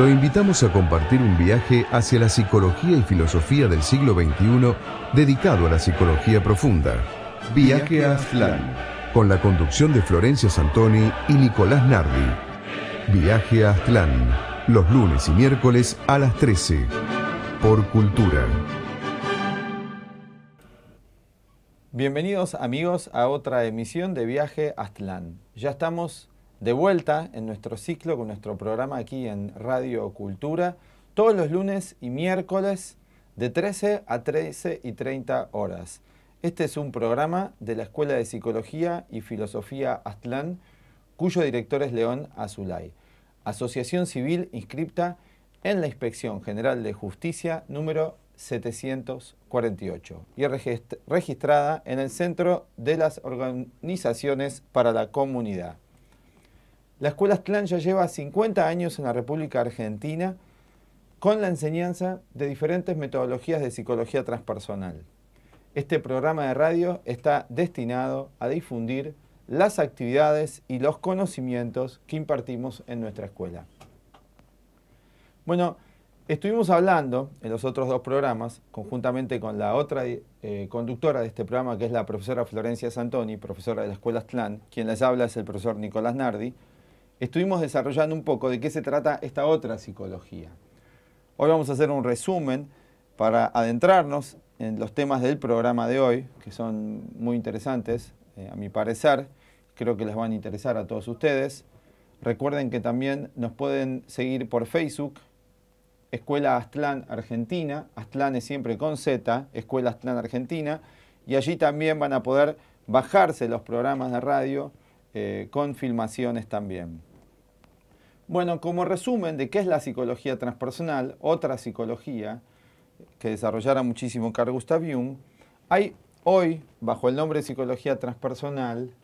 lo invitamos a compartir un viaje hacia la psicología y filosofía del siglo XXI dedicado a la psicología profunda. Viaje a Aztlán, con la conducción de Florencia Santoni y Nicolás Nardi. Viaje a Aztlán, los lunes y miércoles a las 13, por Cultura. Bienvenidos amigos a otra emisión de Viaje a Aztlán. Ya estamos de vuelta en nuestro ciclo con nuestro programa aquí en Radio Cultura, todos los lunes y miércoles de 13 a 13 y 30 horas. Este es un programa de la Escuela de Psicología y Filosofía Aztlán, cuyo director es León Azulay, asociación civil inscripta en la Inspección General de Justicia número 748 y registrada en el Centro de las Organizaciones para la Comunidad. La Escuela Aztlán ya lleva 50 años en la República Argentina con la enseñanza de diferentes metodologías de psicología transpersonal. Este programa de radio está destinado a difundir las actividades y los conocimientos que impartimos en nuestra escuela. Bueno, estuvimos hablando en los otros dos programas, conjuntamente con la otra eh, conductora de este programa, que es la profesora Florencia Santoni, profesora de la Escuela Aztlán, quien les habla es el profesor Nicolás Nardi, estuvimos desarrollando un poco de qué se trata esta otra psicología. Hoy vamos a hacer un resumen para adentrarnos en los temas del programa de hoy, que son muy interesantes, eh, a mi parecer. Creo que les van a interesar a todos ustedes. Recuerden que también nos pueden seguir por Facebook, Escuela Aztlán Argentina, Aztlán es siempre con Z, Escuela Aztlán Argentina, y allí también van a poder bajarse los programas de radio eh, con filmaciones también. Bueno, como resumen de qué es la psicología transpersonal, otra psicología que desarrollara muchísimo Carl Gustav Jung, hay hoy, bajo el nombre de psicología transpersonal,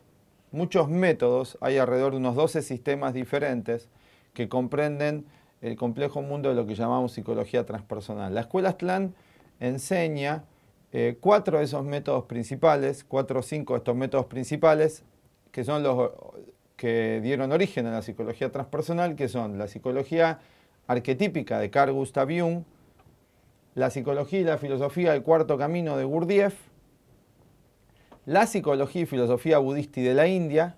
muchos métodos, hay alrededor de unos 12 sistemas diferentes que comprenden el complejo mundo de lo que llamamos psicología transpersonal. La escuela Aztlán enseña eh, cuatro de esos métodos principales, cuatro o cinco de estos métodos principales, que son los que dieron origen a la psicología transpersonal, que son la psicología arquetípica de Carl Gustav Jung, la psicología y la filosofía del cuarto camino de Gurdjieff, la psicología y filosofía budista de la India,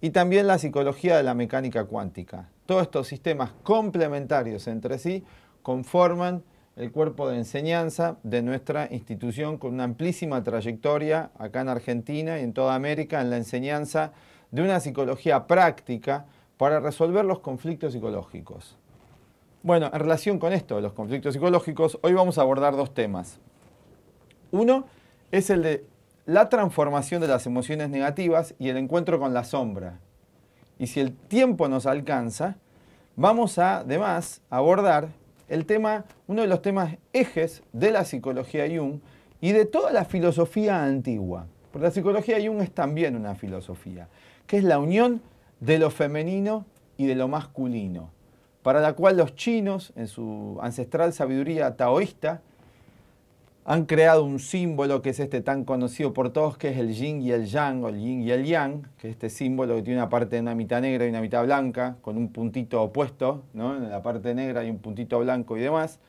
y también la psicología de la mecánica cuántica. Todos estos sistemas complementarios entre sí conforman el cuerpo de enseñanza de nuestra institución con una amplísima trayectoria acá en Argentina y en toda América en la enseñanza de una psicología práctica para resolver los conflictos psicológicos. Bueno, en relación con esto, los conflictos psicológicos, hoy vamos a abordar dos temas. Uno es el de la transformación de las emociones negativas y el encuentro con la sombra. Y si el tiempo nos alcanza, vamos a además abordar el tema, uno de los temas ejes de la psicología Jung y de toda la filosofía antigua. Por la psicología Jung es también una filosofía, que es la unión de lo femenino y de lo masculino, para la cual los chinos, en su ancestral sabiduría taoísta, han creado un símbolo que es este tan conocido por todos, que es el yin y el yang, o el yin y el yang, que es este símbolo que tiene una parte de una mitad negra y una mitad blanca, con un puntito opuesto, ¿no? en la parte negra hay un puntito blanco y demás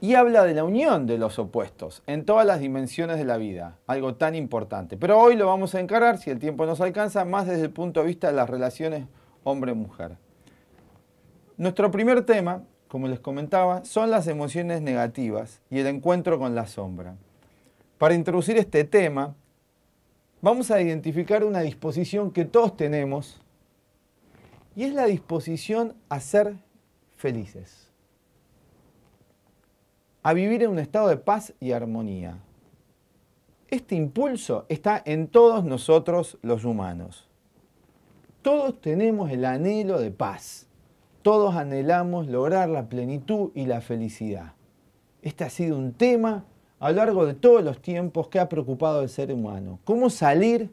y habla de la unión de los opuestos en todas las dimensiones de la vida, algo tan importante. Pero hoy lo vamos a encarar, si el tiempo nos alcanza, más desde el punto de vista de las relaciones hombre-mujer. Nuestro primer tema, como les comentaba, son las emociones negativas y el encuentro con la sombra. Para introducir este tema, vamos a identificar una disposición que todos tenemos y es la disposición a ser felices a vivir en un estado de paz y armonía. Este impulso está en todos nosotros los humanos. Todos tenemos el anhelo de paz. Todos anhelamos lograr la plenitud y la felicidad. Este ha sido un tema a lo largo de todos los tiempos que ha preocupado al ser humano. ¿Cómo salir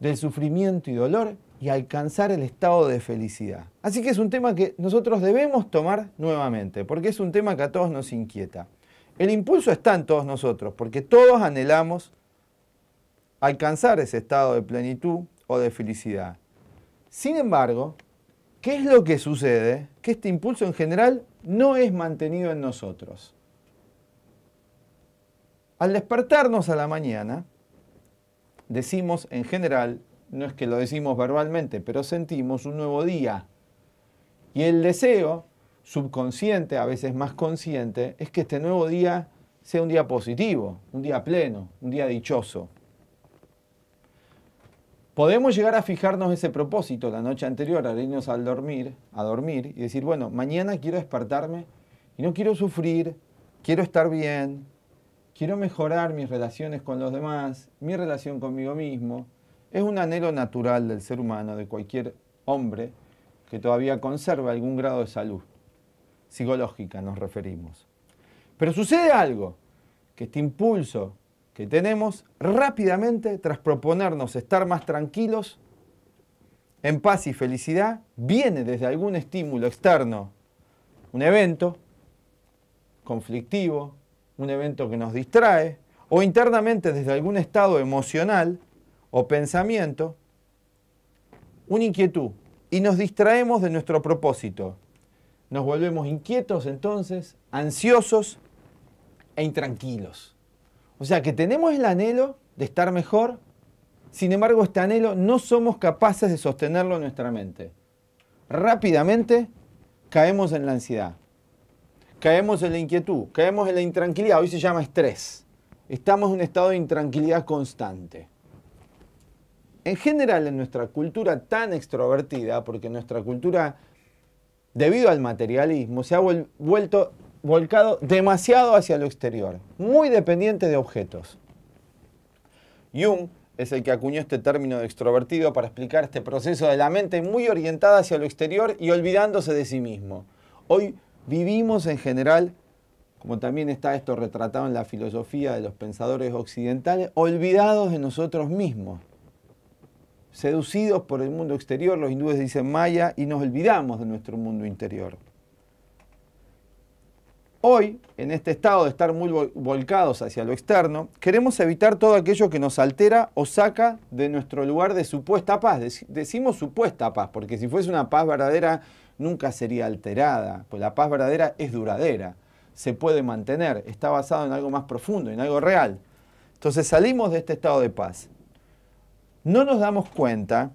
del sufrimiento y dolor y alcanzar el estado de felicidad. Así que es un tema que nosotros debemos tomar nuevamente, porque es un tema que a todos nos inquieta. El impulso está en todos nosotros, porque todos anhelamos alcanzar ese estado de plenitud o de felicidad. Sin embargo, ¿qué es lo que sucede? Que este impulso en general no es mantenido en nosotros. Al despertarnos a la mañana, decimos en general, no es que lo decimos verbalmente, pero sentimos un nuevo día. Y el deseo, subconsciente, a veces más consciente, es que este nuevo día sea un día positivo, un día pleno, un día dichoso. Podemos llegar a fijarnos ese propósito la noche anterior, al irnos al dormir, a dormir y decir, bueno, mañana quiero despertarme y no quiero sufrir, quiero estar bien, quiero mejorar mis relaciones con los demás, mi relación conmigo mismo, es un anhelo natural del ser humano, de cualquier hombre que todavía conserva algún grado de salud. Psicológica nos referimos. Pero sucede algo, que este impulso que tenemos rápidamente, tras proponernos estar más tranquilos, en paz y felicidad, viene desde algún estímulo externo, un evento conflictivo, un evento que nos distrae, o internamente desde algún estado emocional o pensamiento, una inquietud y nos distraemos de nuestro propósito. Nos volvemos inquietos entonces, ansiosos e intranquilos. O sea que tenemos el anhelo de estar mejor, sin embargo este anhelo no somos capaces de sostenerlo en nuestra mente. Rápidamente caemos en la ansiedad, caemos en la inquietud, caemos en la intranquilidad, hoy se llama estrés. Estamos en un estado de intranquilidad constante. En general, en nuestra cultura tan extrovertida, porque nuestra cultura, debido al materialismo, se ha vuelto volcado demasiado hacia lo exterior, muy dependiente de objetos. Jung es el que acuñó este término de extrovertido para explicar este proceso de la mente muy orientada hacia lo exterior y olvidándose de sí mismo. Hoy vivimos en general, como también está esto retratado en la filosofía de los pensadores occidentales, olvidados de nosotros mismos. Seducidos por el mundo exterior, los hindúes dicen maya, y nos olvidamos de nuestro mundo interior. Hoy, en este estado de estar muy volcados hacia lo externo, queremos evitar todo aquello que nos altera o saca de nuestro lugar de supuesta paz. Decimos supuesta paz, porque si fuese una paz verdadera, nunca sería alterada, pues la paz verdadera es duradera, se puede mantener, está basada en algo más profundo, en algo real. Entonces salimos de este estado de paz no nos damos cuenta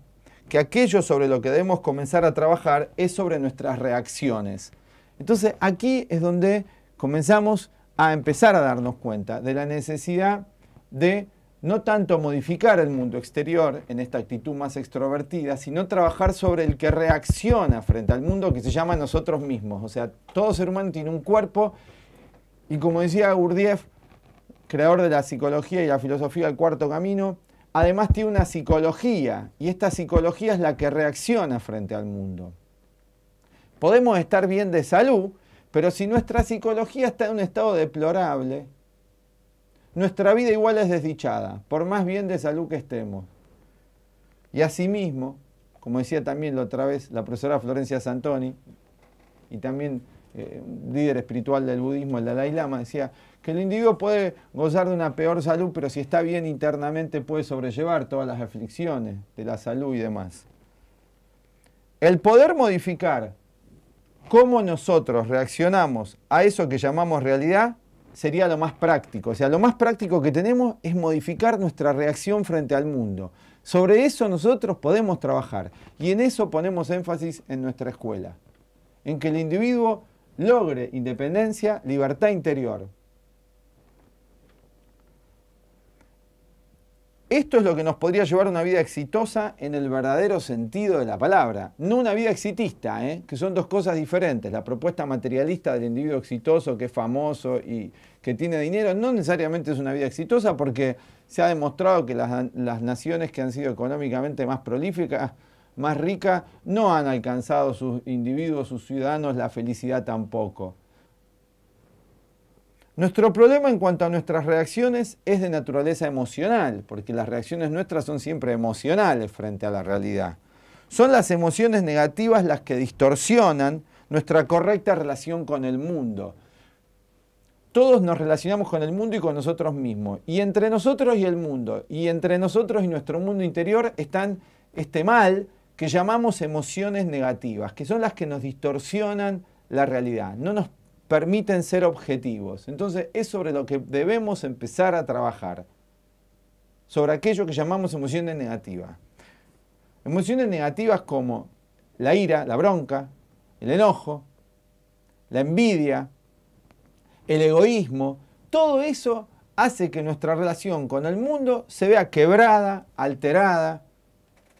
que aquello sobre lo que debemos comenzar a trabajar es sobre nuestras reacciones. Entonces aquí es donde comenzamos a empezar a darnos cuenta de la necesidad de no tanto modificar el mundo exterior en esta actitud más extrovertida, sino trabajar sobre el que reacciona frente al mundo que se llama nosotros mismos. O sea, todo ser humano tiene un cuerpo y como decía Gurdjieff, creador de la psicología y la filosofía del cuarto camino, además tiene una psicología y esta psicología es la que reacciona frente al mundo. Podemos estar bien de salud, pero si nuestra psicología está en un estado deplorable, nuestra vida igual es desdichada, por más bien de salud que estemos. Y asimismo, como decía también la otra vez la profesora Florencia Santoni, y también eh, líder espiritual del budismo, el Dalai Lama, decía, que el individuo puede gozar de una peor salud, pero si está bien internamente puede sobrellevar todas las aflicciones de la salud y demás. El poder modificar cómo nosotros reaccionamos a eso que llamamos realidad sería lo más práctico. O sea, lo más práctico que tenemos es modificar nuestra reacción frente al mundo. Sobre eso nosotros podemos trabajar y en eso ponemos énfasis en nuestra escuela, en que el individuo logre independencia, libertad interior, Esto es lo que nos podría llevar a una vida exitosa en el verdadero sentido de la palabra, no una vida exitista, ¿eh? que son dos cosas diferentes. La propuesta materialista del individuo exitoso, que es famoso y que tiene dinero, no necesariamente es una vida exitosa porque se ha demostrado que las, las naciones que han sido económicamente más prolíficas, más ricas, no han alcanzado sus individuos, sus ciudadanos, la felicidad tampoco. Nuestro problema en cuanto a nuestras reacciones es de naturaleza emocional, porque las reacciones nuestras son siempre emocionales frente a la realidad. Son las emociones negativas las que distorsionan nuestra correcta relación con el mundo. Todos nos relacionamos con el mundo y con nosotros mismos. Y entre nosotros y el mundo, y entre nosotros y nuestro mundo interior están este mal que llamamos emociones negativas, que son las que nos distorsionan la realidad. No nos permiten ser objetivos. Entonces es sobre lo que debemos empezar a trabajar, sobre aquello que llamamos emociones negativas. Emociones negativas como la ira, la bronca, el enojo, la envidia, el egoísmo, todo eso hace que nuestra relación con el mundo se vea quebrada, alterada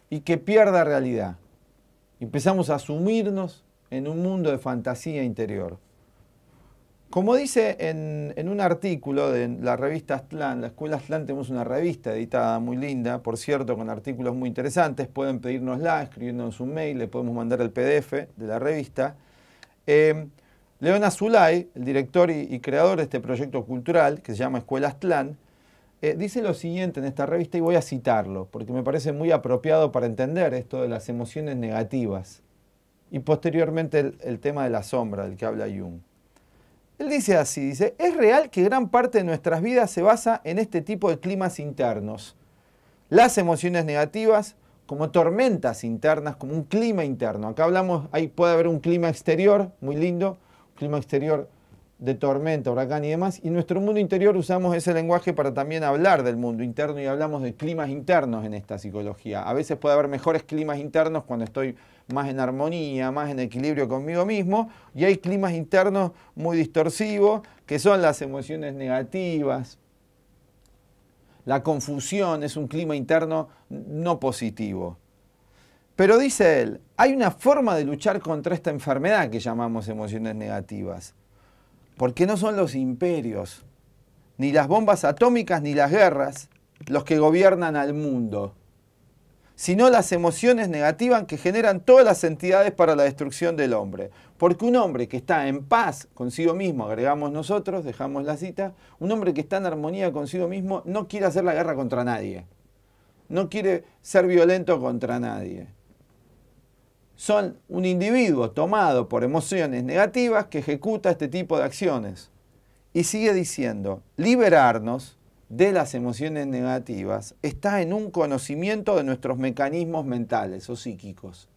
y que pierda realidad. Empezamos a sumirnos en un mundo de fantasía interior. Como dice en, un artículo de la revista Aztlán, la Escuela Aztlán tenemos una revista editada muy linda, por cierto, con artículos muy interesantes, pueden pedirnosla, escribiéndonos un mail, le podemos mandar el PDF de la revista. Em, León Azulay, el director y, creador de este proyecto cultural que se llama Escuela Aztlán, eh, dice lo siguiente en esta revista y voy a citarlo, porque me parece muy apropiado para entender esto de las emociones negativas y posteriormente el tema de la sombra del que habla Jung. Él dice así, dice, es real que gran parte de nuestras vidas se basa en este tipo de climas internos. Las emociones negativas como tormentas internas, como un clima interno. Acá hablamos, ahí puede haber un clima exterior muy lindo, un clima exterior de tormenta, huracán y demás. Y en nuestro mundo interior usamos ese lenguaje para también hablar del mundo interno y hablamos de climas internos en esta psicología. A veces puede haber mejores climas internos cuando estoy más en armonía, más en equilibrio conmigo mismo, y hay climas internos muy distorsivos, que son las emociones negativas. La confusión es un clima interno no positivo. Pero dice él, hay una forma de luchar contra esta enfermedad que llamamos emociones negativas, porque no son los imperios, ni las bombas atómicas, ni las guerras, los que gobiernan al mundo sino las emociones negativas que generan todas las entidades para la destrucción del hombre. Porque un hombre que está en paz consigo mismo, agregamos nosotros, dejamos la cita, un hombre que está en armonía consigo mismo no quiere hacer la guerra contra nadie, no quiere ser violento contra nadie. Son un individuo tomado por emociones negativas que ejecuta este tipo de acciones. Y sigue diciendo, liberarnos de las emociones negativas está en un conocimiento de nuestros mecanismos mentales o psíquicos.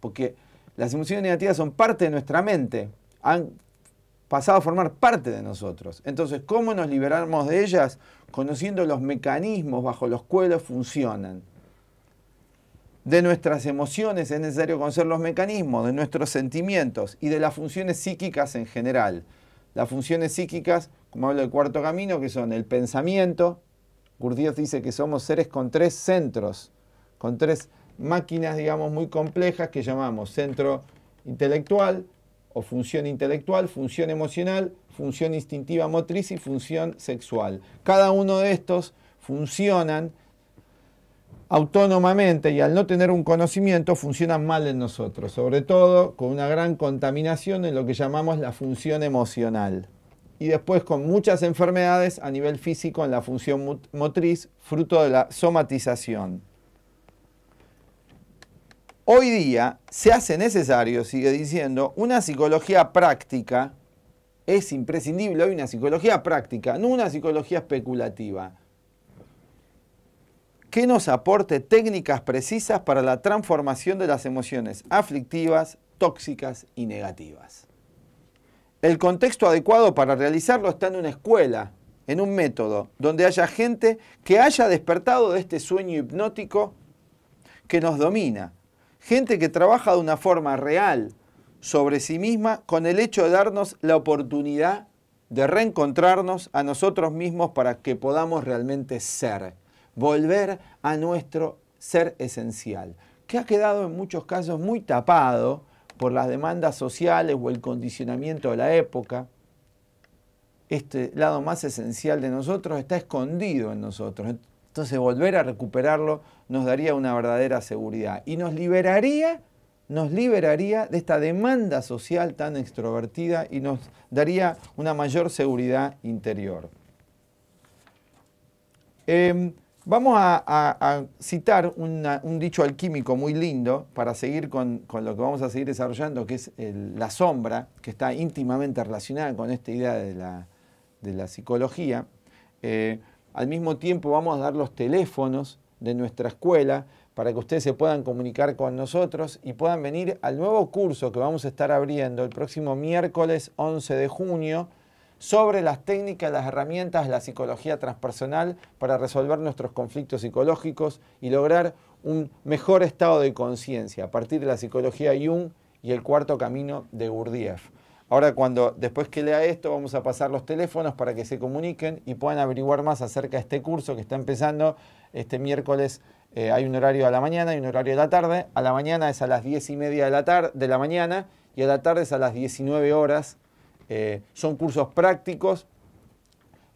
Porque las emociones negativas son parte de nuestra mente, han pasado a formar parte de nosotros. Entonces, ¿cómo nos liberamos de ellas? Conociendo los mecanismos bajo los cuales funcionan. De nuestras emociones es necesario conocer los mecanismos, de nuestros sentimientos y de las funciones psíquicas en general. Las funciones psíquicas como hablo del cuarto camino, que son el pensamiento. Gurdjieff dice que somos seres con tres centros, con tres máquinas, digamos, muy complejas que llamamos centro intelectual o función intelectual, función emocional, función instintiva motriz y función sexual. Cada uno de estos funcionan autónomamente y al no tener un conocimiento funcionan mal en nosotros, sobre todo con una gran contaminación en lo que llamamos la función emocional y después con muchas enfermedades a nivel físico en la función motriz, fruto de la somatización. Hoy día se hace necesario, sigue diciendo, una psicología práctica, es imprescindible hoy una psicología práctica, no una psicología especulativa, que nos aporte técnicas precisas para la transformación de las emociones aflictivas, tóxicas y negativas. El contexto adecuado para realizarlo está en una escuela, en un método, donde haya gente que haya despertado de este sueño hipnótico que nos domina. Gente que trabaja de una forma real sobre sí misma con el hecho de darnos la oportunidad de reencontrarnos a nosotros mismos para que podamos realmente ser, volver a nuestro ser esencial, que ha quedado en muchos casos muy tapado por las demandas sociales o el condicionamiento de la época. Este lado más esencial de nosotros está escondido en nosotros. Entonces volver a recuperarlo nos daría una verdadera seguridad y nos liberaría, nos liberaría de esta demanda social tan extrovertida y nos daría una mayor seguridad interior. Em, Vamos a, citar un dicho alquímico muy lindo para seguir con, lo que vamos a seguir desarrollando, que es la sombra, que está íntimamente relacionada con esta idea de la, psicología. Eh, al mismo tiempo vamos a dar los teléfonos de nuestra escuela para que ustedes se puedan comunicar con nosotros y puedan venir al nuevo curso que vamos a estar abriendo el próximo miércoles 11 de junio sobre las técnicas, las herramientas, la psicología transpersonal para resolver nuestros conflictos psicológicos y lograr un mejor estado de conciencia a partir de la psicología Jung y el cuarto camino de Gurdjieff. Ahora cuando después que lea esto vamos a pasar los teléfonos para que se comuniquen y puedan averiguar más acerca de este curso que está empezando este miércoles. Eh, hay un horario a la mañana y un horario a la tarde. A la mañana es a las 10 y media de la, de la mañana y a la tarde es a las 19 horas eh, son cursos prácticos,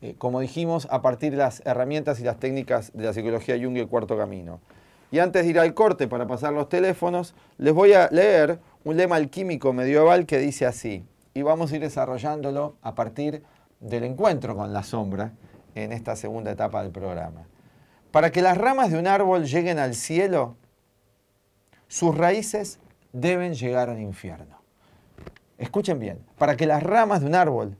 eh, como dijimos, a partir de las herramientas y las técnicas de la psicología Jung y el cuarto camino. Y antes de ir al corte para pasar los teléfonos, les voy a leer un lema alquímico medieval que dice así, y vamos a ir desarrollándolo a partir del encuentro con la sombra en esta segunda etapa del programa. Para que las ramas de un árbol lleguen al cielo, sus raíces deben llegar al infierno escuchen bien, para que las ramas de un árbol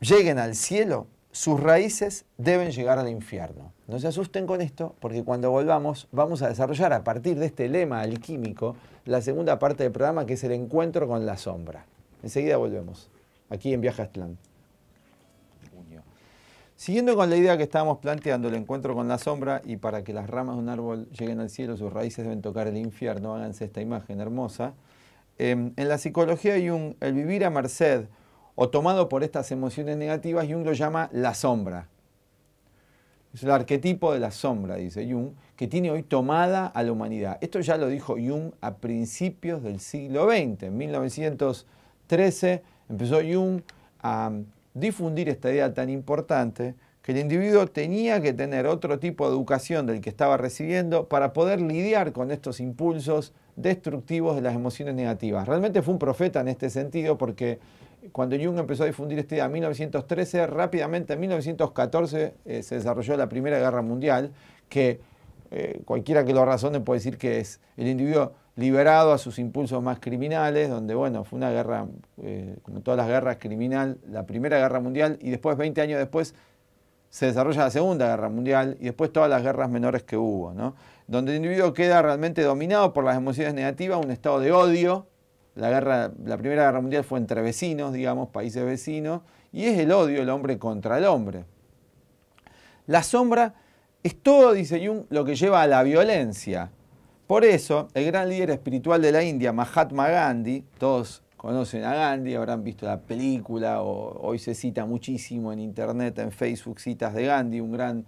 lleguen al cielo, sus raíces deben llegar al infierno. No se asusten con esto, porque cuando volvamos vamos a desarrollar a partir de este lema alquímico la segunda parte del programa que es el encuentro con la sombra. Enseguida volvemos, aquí en Viaje Aztlán. Siguiendo con la idea que estábamos planteando, el encuentro con la sombra y para que las ramas de un árbol lleguen al cielo, sus raíces deben tocar el infierno, háganse esta imagen hermosa. Em, en la psicología Jung, el vivir a merced o tomado por estas emociones negativas, Jung lo llama la sombra. Es el arquetipo de la sombra, dice Jung, que tiene hoy tomada a la humanidad. Esto ya lo dijo Jung a principios del siglo XX. En 1913 empezó Jung a difundir esta idea tan importante que el individuo tenía que tener otro tipo de educación del que estaba recibiendo para poder lidiar con estos impulsos destructivos de las emociones negativas. Realmente fue un profeta en este sentido porque cuando Jung empezó a difundir este idea en 1913, rápidamente en 1914 eh, se desarrolló la Primera Guerra Mundial, que eh, cualquiera que lo razone puede decir que es el individuo liberado a sus impulsos más criminales, donde bueno, fue una guerra, eh, como todas las guerras, criminal, la Primera Guerra Mundial, y después, 20 años después, se desarrolla la Segunda Guerra Mundial, y después todas las guerras menores que hubo, ¿no? donde el individuo queda realmente dominado por las emociones negativas, un estado de odio. La, guerra, la Primera Guerra Mundial fue entre vecinos, digamos, países vecinos, y es el odio, el hombre contra el hombre. La sombra es todo, dice Jung, lo que lleva a la violencia. Por eso, el gran líder espiritual de la India, Mahatma Gandhi, todos conocen a Gandhi, habrán visto la película, o hoy se cita muchísimo en internet, en Facebook, citas de Gandhi, un gran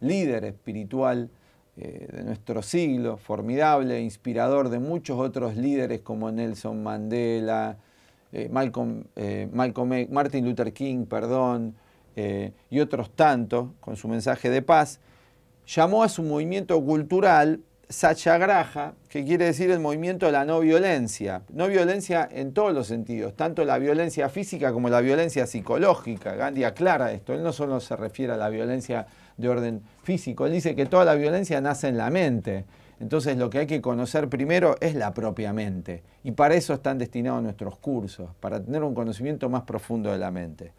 líder espiritual eh, de nuestro siglo, formidable, inspirador de muchos otros líderes como Nelson Mandela, eh, eh, Martin Luther King, perdón, y otros tantos, con su mensaje de paz, llamó a su movimiento cultural Graja, que quiere decir el movimiento de la no violencia. No violencia en todos los sentidos, tanto la violencia física como la violencia psicológica. Gandhi aclara esto, él no solo se refiere a la violencia de orden físico. Él dice que toda la violencia nace en la mente. Entonces lo que hay que conocer primero es la propia mente. Y para eso están destinados nuestros cursos, para tener un conocimiento más profundo de la mente.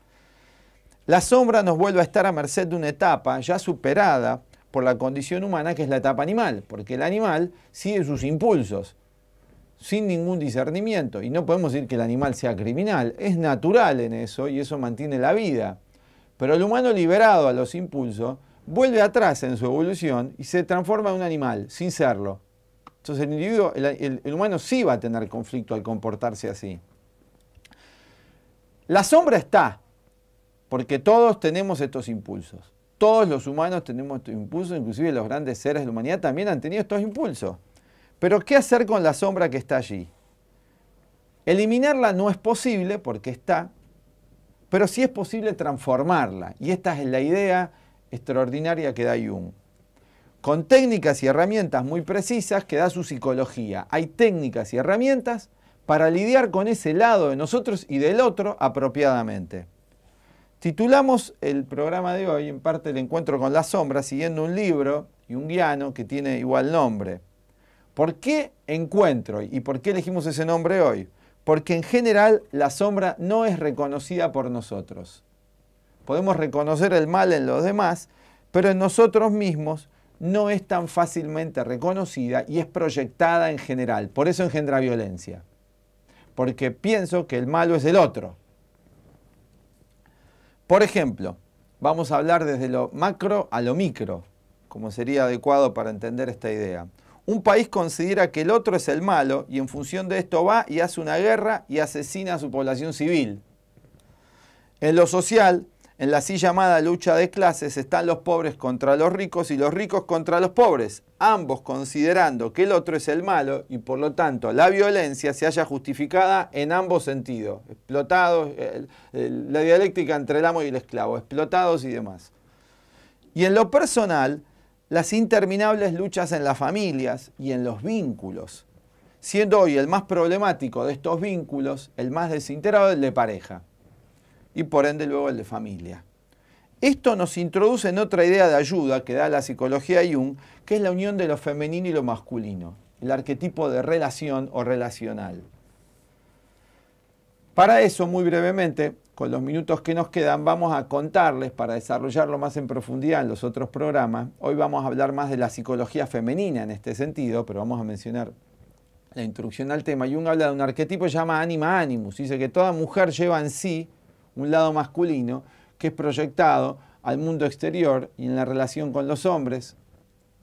La sombra nos vuelve a estar a merced de una etapa ya superada por la condición humana, que es la etapa animal, porque el animal sigue sus impulsos sin ningún discernimiento. Y no podemos decir que el animal sea criminal, es natural en eso y eso mantiene la vida. Pero el humano liberado a los impulsos vuelve atrás en su evolución y se transforma en un animal, sin serlo. Entonces el individuo, el, humano sí va a tener conflicto al comportarse así. La sombra está, porque todos tenemos estos impulsos. Todos los humanos tenemos estos impulsos, inclusive los grandes seres de la humanidad también han tenido estos impulsos. Pero ¿qué hacer con la sombra que está allí? Eliminarla no es posible porque está, pero sí es posible transformarla. Y esta es la idea extraordinaria que da Jung. Con técnicas y herramientas muy precisas que da su psicología. Hay técnicas y herramientas para lidiar con ese lado de nosotros y del otro apropiadamente. Titulamos el programa de hoy, en parte el encuentro con la sombra, siguiendo un libro y un guiano que tiene igual nombre. ¿Por qué encuentro y por qué elegimos ese nombre hoy? Porque en general la sombra no es reconocida por nosotros podemos reconocer el mal en los demás, pero en nosotros mismos no es tan fácilmente reconocida y es proyectada en general. Por eso engendra violencia. Porque pienso que el malo es el otro. Por ejemplo, vamos a hablar desde lo macro a lo micro, como sería adecuado para entender esta idea. Un país considera que el otro es el malo y en función de esto va y hace una guerra y asesina a su población civil. En lo social, en la así llamada lucha de clases están los pobres contra los ricos y los ricos contra los pobres, ambos considerando que el otro es el malo y por lo tanto la violencia se haya justificada en ambos sentidos, explotados, la dialéctica entre el amo y el esclavo, explotados y demás. Y en lo personal, las interminables luchas en las familias y en los vínculos, siendo hoy el más problemático de estos vínculos el más desintegrado el de pareja y por ende luego el de familia. Esto nos introduce en otra idea de ayuda que da la psicología Jung, que es la unión de lo femenino y lo masculino, el arquetipo de relación o relacional. Para eso, muy brevemente, con los minutos que nos quedan, vamos a contarles, para desarrollarlo más en profundidad en los otros programas, hoy vamos a hablar más de la psicología femenina en este sentido, pero vamos a mencionar la introducción al tema. Jung habla de un arquetipo que llama anima animus, dice que toda mujer lleva en sí un lado masculino que es proyectado al mundo exterior y en la relación con los hombres.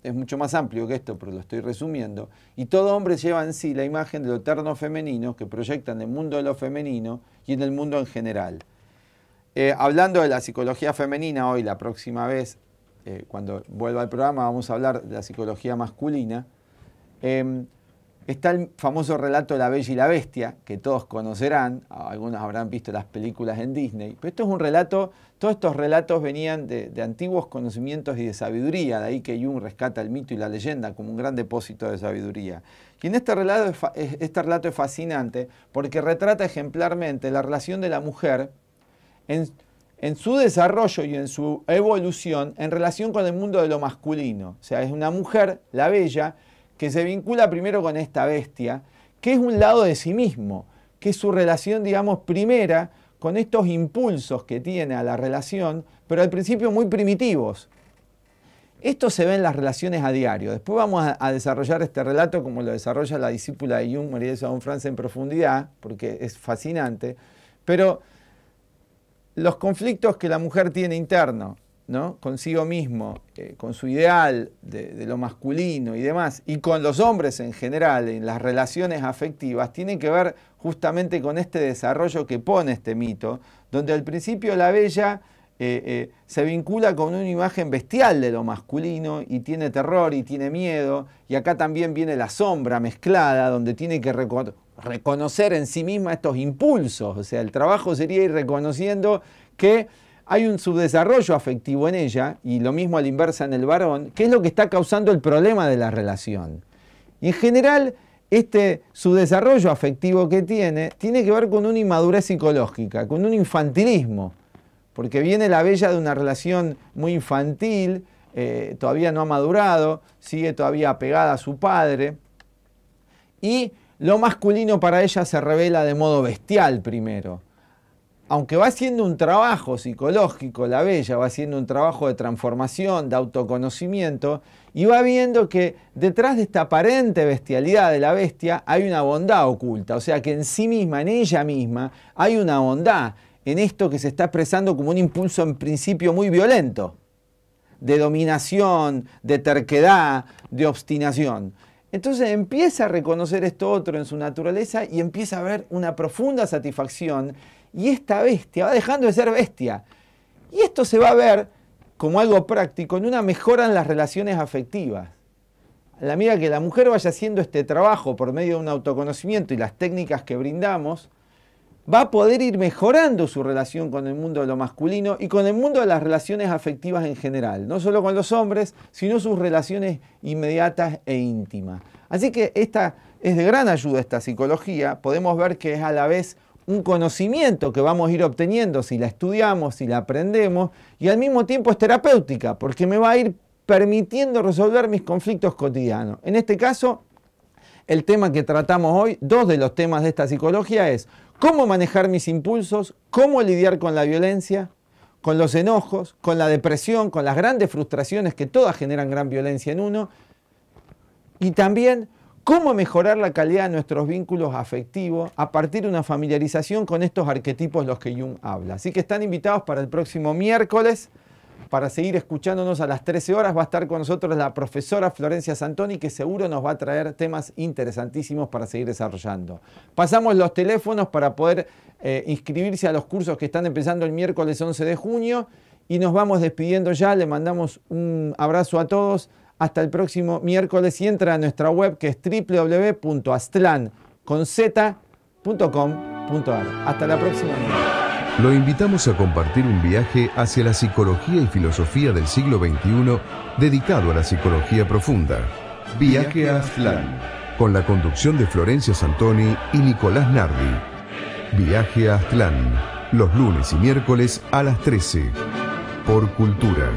Es mucho más amplio que esto, pero lo estoy resumiendo. Y todo hombre lleva en sí la imagen de lo eterno femenino que proyecta en el mundo de lo femenino y en el mundo en general. Eh, hablando de la psicología femenina, hoy la próxima vez, eh, cuando vuelva al programa, vamos a hablar de la psicología masculina. Em, Está el famoso relato de La Bella y la Bestia, que todos conocerán, algunos habrán visto las películas en Disney, pero esto es un relato, todos estos relatos venían de, antiguos conocimientos y de sabiduría, de ahí que Jung rescata el mito y la leyenda como un gran depósito de sabiduría. Y en este relato es, este relato es fascinante porque retrata ejemplarmente la relación de la mujer en, en su desarrollo y en su evolución en relación con el mundo de lo masculino. O sea, es una mujer, la bella, que se vincula primero con esta bestia, que es un lado de sí mismo, que es su relación, digamos, primera con estos impulsos que tiene a la relación, pero al principio muy primitivos. Esto se ve en las relaciones a diario. Después vamos a, desarrollar este relato como lo desarrolla la discípula de Jung, María de Sadón Franza, en profundidad, porque es fascinante. Pero los conflictos que la mujer tiene interno, consigo mismo, eh, con su ideal de, lo masculino y demás, y con los hombres en general, en las relaciones afectivas, tiene que ver justamente con este desarrollo que pone este mito, donde al principio la bella eh, eh, se vincula con una imagen bestial de lo masculino y tiene terror y tiene miedo, y acá también viene la sombra mezclada, donde tiene que reconocer en sí misma estos impulsos, o sea, el trabajo sería ir reconociendo que hay un subdesarrollo afectivo en ella, y lo mismo a la inversa en el varón, que es lo que está causando el problema de la relación. Y en general, este subdesarrollo afectivo que tiene, tiene que ver con una inmadurez psicológica, con un infantilismo, porque viene la bella de una relación muy infantil, eh, todavía no ha madurado, sigue todavía apegada a su padre, y lo masculino para ella se revela de modo bestial primero aunque va haciendo un trabajo psicológico, la bella va haciendo un trabajo de transformación, de autoconocimiento, y va viendo que detrás de esta aparente bestialidad de la bestia hay una bondad oculta, o sea que en sí misma, en ella misma, hay una bondad en esto que se está expresando como un impulso en principio muy violento, de dominación, de terquedad, de obstinación. Entonces empieza a reconocer esto otro en su naturaleza y empieza a ver una profunda satisfacción y esta bestia va dejando de ser bestia. Y esto se va a ver como algo práctico en una mejora en las relaciones afectivas. A la medida que la mujer vaya haciendo este trabajo por medio de un autoconocimiento y las técnicas que brindamos, va a poder ir mejorando su relación con el mundo de lo masculino y con el mundo de las relaciones afectivas en general, no solo con los hombres, sino sus relaciones inmediatas e íntimas. Así que esta es de gran ayuda esta psicología, podemos ver que es a la vez un conocimiento que vamos a ir obteniendo si la estudiamos, si la aprendemos, y al mismo tiempo es terapéutica, porque me va a ir permitiendo resolver mis conflictos cotidianos. En este caso, el tema que tratamos hoy, dos de los temas de esta psicología es cómo manejar mis impulsos, cómo lidiar con la violencia, con los enojos, con la depresión, con las grandes frustraciones que todas generan gran violencia en uno, y también cómo mejorar la calidad de nuestros vínculos afectivos a partir de una familiarización con estos arquetipos los que Jung habla. Así que están invitados para el próximo miércoles. Para seguir escuchándonos a las 13 horas va a estar con nosotros la profesora Florencia Santoni que seguro nos va a traer temas interesantísimos para seguir desarrollando. Pasamos los teléfonos para poder eh, inscribirse a los cursos que están empezando el miércoles 11 de junio y nos vamos despidiendo ya. Le mandamos un abrazo a todos. Hasta el próximo miércoles y entra a nuestra web que es www.astlan.com.ar. Hasta la próxima. Lo invitamos a compartir un viaje hacia la psicología y filosofía del siglo XXI dedicado a la psicología profunda. Viaje a Aztlán. Con la conducción de Florencia Santoni y Nicolás Nardi. Viaje a Aztlán. Los lunes y miércoles a las 13. Por Cultura.